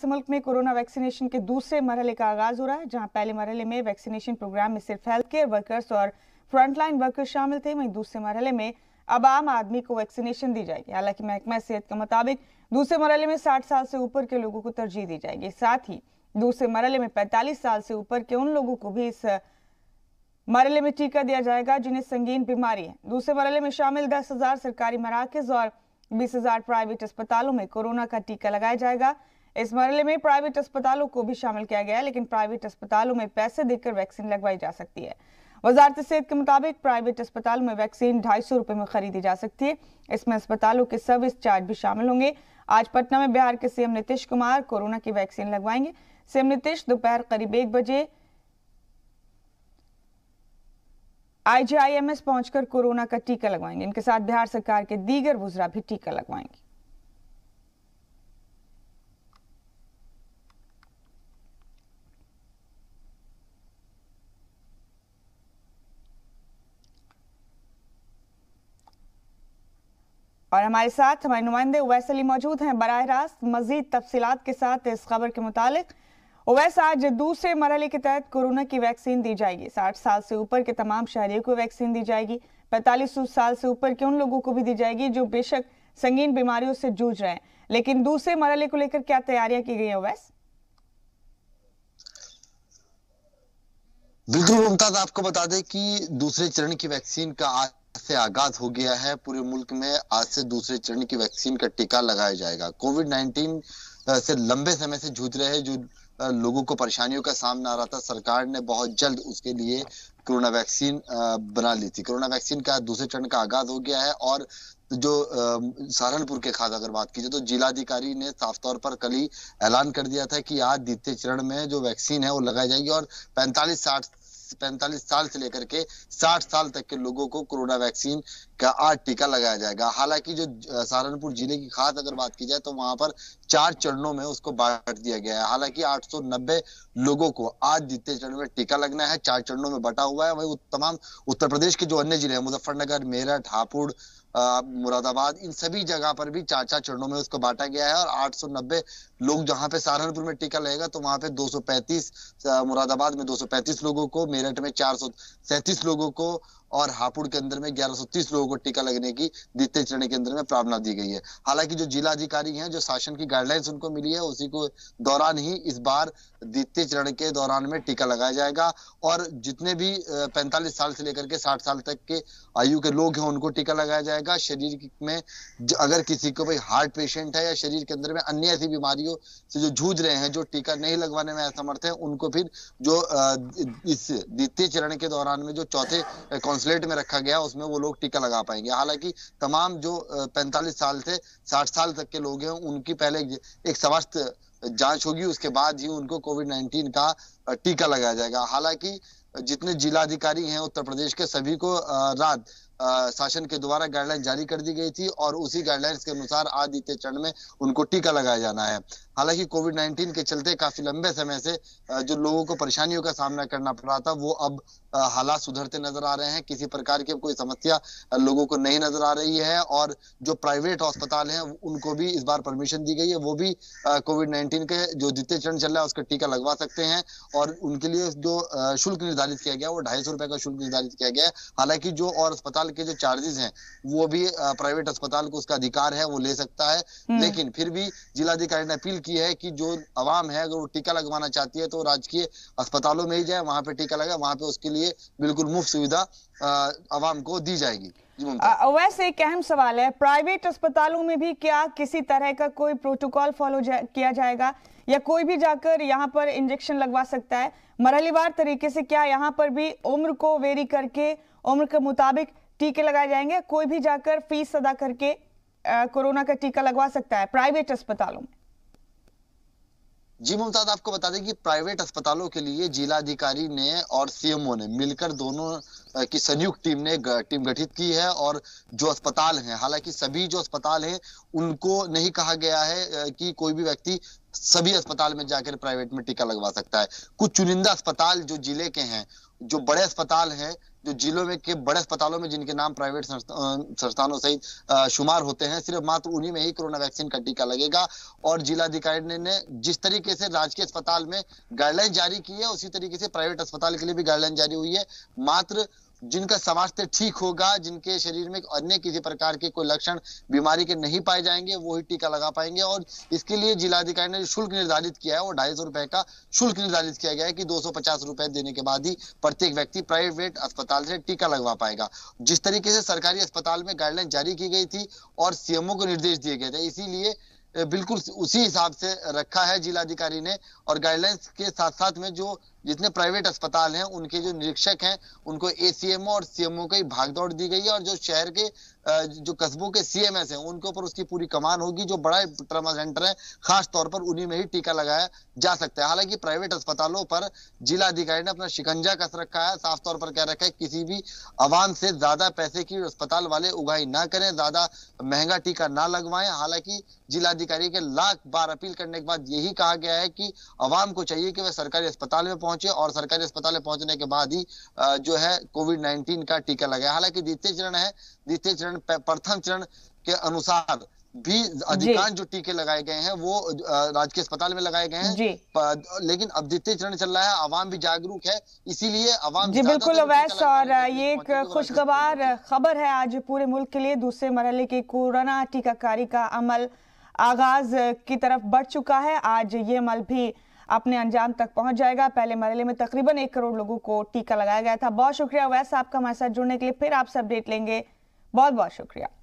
से मुल्क में कोरोना वैक्सीनेशन के दूसरे मरहले का आगाज हो रहा है जहां पहले मरहले में वैक्सीनेशन प्रोग्राम में सिर्फ हेल्थ केयर वर्कर्स और फ्रंटलाइन वर्कर्स शामिल थे वहीं दूसरे मरहले में अब आम आदमी को वैक्सीनेशन दी जाएगी हालांकि महकमा सेहत के मुताबिक दूसरे मरहले में साठ साल से ऊपर के लोगों को तरजीह दी जाएगी साथ ही दूसरे मरहले में पैंतालीस साल से ऊपर के उन लोगों को भी इस मरहले में टीका दिया जाएगा जिन्हें संगीन बीमारी है दूसरे मरहले में शामिल दस हजार सरकारी मराकज और बीस हजार प्राइवेट अस्पतालों में कोरोना का टीका लगाया जाएगा इस मरले में प्राइवेट अस्पतालों को भी शामिल किया गया है लेकिन प्राइवेट अस्पतालों में पैसे देकर वैक्सीन लगवाई जा सकती है वजारत सेहत के मुताबिक प्राइवेट अस्पतालों में वैक्सीन ढाई सौ रुपये में खरीदी जा सकती है इसमें अस्पतालों के सर्विस चार्ज भी शामिल होंगे आज पटना में बिहार के सीएम नीतीश कुमार कोरोना की वैक्सीन लगवाएंगे सीएम नीतीश दोपहर करीब एक बजे आईजीआईएमएस पहुंचकर कोरोना का टीका लगवाएंगे इनके साथ बिहार सरकार के दीगर वजरा भी टीका लगवाएंगे और हमारे साथ हमारे नुमाइंदे उवैस अली मौजूद हैं बरह रास्त मजीद तफसीत के साथ इस खबर के मुतालिक ओवैस आज दूसरे मरहले के तहत कोरोना की वैक्सीन दी जाएगी साठ साल से ऊपर के तमाम शहरियों को वैक्सीन दी जाएगी पैंतालीस साल से ऊपर के उन लोगों को भी दी जाएगी जो बेशक संगीन बीमारियों से जूझ रहे हैं लेकिन दूसरे मरहले को लेकर क्या तैयारियां की गई है ओवैस बिल्कुल मुमताज आपको बता दें कि दूसरे चरण की वैक्सीन का आज से आगाज हो गया है पूरे मुल्क में आज से दूसरे चरण की वैक्सीन का टीका लगाया जाएगा कोविड नाइन्टीन से लंबे समय से जूझ रहे हैं जो लोगों को परेशानियों का सामना आ रहा था सरकार ने बहुत जल्द उसके लिए कोरोना वैक्सीन बना ली थी कोरोना वैक्सीन का दूसरे चरण का आगाज हो गया है और जो सहारनपुर के खास अगर बात की जाए तो जिलाधिकारी ने साफ तौर पर कल ही ऐलान कर दिया था कि आज द्वितीय चरण में जो वैक्सीन है वो लगाई जाएगी और 45 साठ पैंतालीस साल से लेकर के साठ साल तक के लोगों को कोरोना वैक्सीन का आठ टीका लगाया जाएगा हालांकि जो सहारनपुर जिले की खास अगर बात की जाए तो वहां पर चार चरणों में उसको बांट दिया गया है हालांकि 890 लोगों को आज द्वितीय चरण में टीका लगना है चार चरणों में बटा हुआ है वही तमाम उत्तर प्रदेश के जो अन्य जिले हैं मुजफ्फरनगर मेरठ हापुड़ मुरादाबाद इन सभी जगह पर भी चार चार चरणों में उसको बांटा गया है और 890 लोग जहां पे सहारनपुर में टीका लगेगा तो वहां पे 235 मुरादाबाद में 235 लोगों को मेरठ में चार लोगों को और हापुड़ के अंदर में 1130 लोगों को टीका लगने की द्वितीय चरण के अंदर में प्रावधान दी गई है हालांकि जो जिला अधिकारी हैं जो शासन की गाइडलाइंस उनको मिली है उसी को दौरान ही इस बार द्वितीय चरण के दौरान में टीका लगाया जाएगा और जितने भी पैंतालीस साल से लेकर के साठ साल तक के आयु के लोग हैं उनको टीका लगाया जाएगा शरीर में अगर किसी को भाई हार्ट पेशेंट है या शरीर के अंदर में अन्य ऐसी बीमारियों से जो जूझ रहे हैं जो टीका नहीं लगवाने में असमर्थ है उनको फिर जो इस द्वितीय चरण के दौरान में जो चौथे पम्फलेट में रखा गया उसमें वो लोग टीका लगा पाएंगे हालांकि तमाम जो पैंतालीस साल से साठ साल तक के लोग हैं उनकी पहले एक स्वास्थ्य जांच होगी उसके बाद ही उनको कोविड नाइन्टीन का टीका लगाया जाएगा हालांकि जितने जिलाधिकारी हैं उत्तर प्रदेश के सभी को रात शासन के द्वारा गाइडलाइन जारी कर दी गई थी और उसी गाइडलाइंस के अनुसार आज द्वितीय चरण में उनको टीका लगाया जाना है हालांकि कोविड 19 के चलते काफी लंबे समय से जो लोगों को परेशानियों का सामना करना पड़ रहा था वो अब हालात सुधरते नजर आ रहे हैं किसी प्रकार की कोई समस्या लोगों को नहीं नजर आ रही है और जो प्राइवेट अस्पताल हैं उनको भी इस बार परमिशन दी गई है वो भी कोविड नाइन्टीन के जो द्वितीय चरण चल रहा है उसका टीका लगवा सकते हैं और उनके लिए जो शुल्क निर्धारित किया गया वो ढाई सौ रुपए का शुल्क निर्धारित किया गया है हालांकि जो और अस्पताल अस्पताल के जो चार्जेस हैं वो भी प्राइवेट अस्पताल को उसका अधिकार है वो ले सकता है हम्म। लेकिन फिर भी जिलाधिकारी ने अपील की है कि जो आवाम है अगर वो टीका लगवाना चाहती है तो राजकीय अस्पतालों में ही जाए वहां पे टीका लगा वहां पे उसके लिए बिल्कुल मुफ्त सुविधा आवाम को दी जाएगी वैसे एक अहम सवाल है प्राइवेट अस्पतालों में भी क्या किसी तरह का कोई प्रोटोकॉल फॉलो जा, किया जाएगा या कोई भी जाकर यहाँ पर इंजेक्शन लगवा सकता है मरहलीवार तरीके से क्या यहाँ पर भी उम्र को वेरी करके उम्र के मुताबिक टीके लगाए जाएंगे कोई भी जाकर फीस अदा करके कोरोना का टीका लगवा सकता है प्राइवेट अस्पतालों में जी मुमताज आपको बता दें कि प्राइवेट अस्पतालों के लिए जिला अधिकारी ने और सीएमओ ने मिलकर दोनों की संयुक्त टीम ने टीम गठित की है और जो अस्पताल हैं हालांकि सभी जो अस्पताल हैं उनको नहीं कहा गया है कि कोई भी व्यक्ति सभी अस्पताल में जाकर प्राइवेट में टीका लगवा सकता है कुछ चुनिंदा अस्पताल जो जिले के हैं जो बड़े अस्पताल हैं जो जिलों में के बड़े अस्पतालों में जिनके नाम प्राइवेट संस्थानों सहित शुमार होते हैं सिर्फ मात्र उन्हीं में ही कोरोना वैक्सीन का टीका लगेगा और जिलाधिकारी ने, ने जिस तरीके से राजकीय अस्पताल में गाइडलाइन जारी की है उसी तरीके से प्राइवेट अस्पताल के लिए भी गाइडलाइन जारी हुई है मात्र जिनका स्वास्थ्य ठीक होगा जिनके शरीर में अन्य किसी प्रकार के कोई लक्षण बीमारी के नहीं पाए जाएंगे वो ही टीका लगा पाएंगे और इसके लिए जिलाधिकारी ने जो शुल्क निर्धारित किया है वो ढाई सौ रुपए का शुल्क निर्धारित किया गया है कि दो सौ पचास रुपए देने के बाद ही प्रत्येक व्यक्ति प्राइवेट अस्पताल से टीका लगवा पाएगा जिस तरीके से सरकारी अस्पताल में गाइडलाइन जारी की गई थी और सीएमओ को निर्देश दिए गए थे इसीलिए बिल्कुल उसी हिसाब से रखा है जिलाधिकारी ने और गाइडलाइंस के साथ साथ में जो जितने प्राइवेट अस्पताल हैं उनके जो निरीक्षक हैं उनको एसीएमओ और सीएमओ की भागदौड़ दी गई है और जो शहर के जो कस्बों के सीएमएस हैं उनके ऊपर उसकी पूरी कमान होगी जो बड़ा ट्रामा सेंटर है खास तौर पर उन्हीं में ही टीका लगाया जा सकता है हालांकि प्राइवेट अस्पतालों पर जिला अधिकारी ने अपना शिकंजा कस रखा है साफ तौर पर कह रखा है किसी भी आवाम से ज्यादा पैसे की अस्पताल वाले उगाही ना करें ज्यादा महंगा टीका ना लगवाए हालांकि जिलाधिकारी के लाख बार अपील करने के बाद यही कहा गया है कि आवाम को चाहिए कि वह सरकारी अस्पताल में पहुंचे और सरकारी अस्पताल में पहुंचने के बाद ही जो है कोविड नाइन्टीन का टीका लगाया हालांकि द्वितीय चरण है द्वितीय चरण प्रथम चरण के अनुसार भी अधिकांश जो टीके लगाए गए हैं वो राजकीय अस्पताल में लगाए गए हैं लेकिन अब द्वितीय चरण चल रहा है आवाम भी जागरूक है इसीलिए आवाम जी बिल्कुल अवैस और ये एक खुशगवार खबर है आज पूरे मुल्क के लिए दूसरे मरहले के कोरोना टीकाकारी का अमल आगाज की तरफ बढ़ चुका है आज ये अमल भी अपने अंजाम तक पहुंच जाएगा पहले मरहले में तकरीबन एक करोड़ लोगों को टीका लगाया गया था बहुत शुक्रिया वैस आपका हमारे साथ जुड़ने के लिए फिर आपसे अपडेट लेंगे बहुत बहुत शुक्रिया